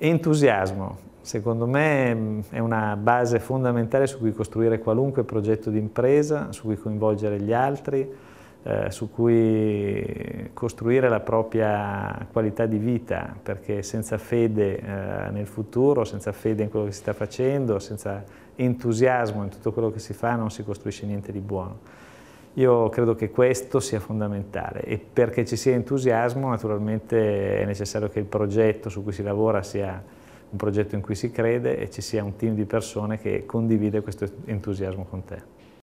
Entusiasmo, secondo me mm, è una base fondamentale su cui costruire qualunque progetto di impresa, su cui coinvolgere gli altri, eh, su cui costruire la propria qualità di vita, perché senza fede eh, nel futuro, senza fede in quello che si sta facendo, senza entusiasmo in tutto quello che si fa non si costruisce niente di buono. Io credo che questo sia fondamentale e perché ci sia entusiasmo naturalmente è necessario che il progetto su cui si lavora sia un progetto in cui si crede e ci sia un team di persone che condivide questo entusiasmo con te.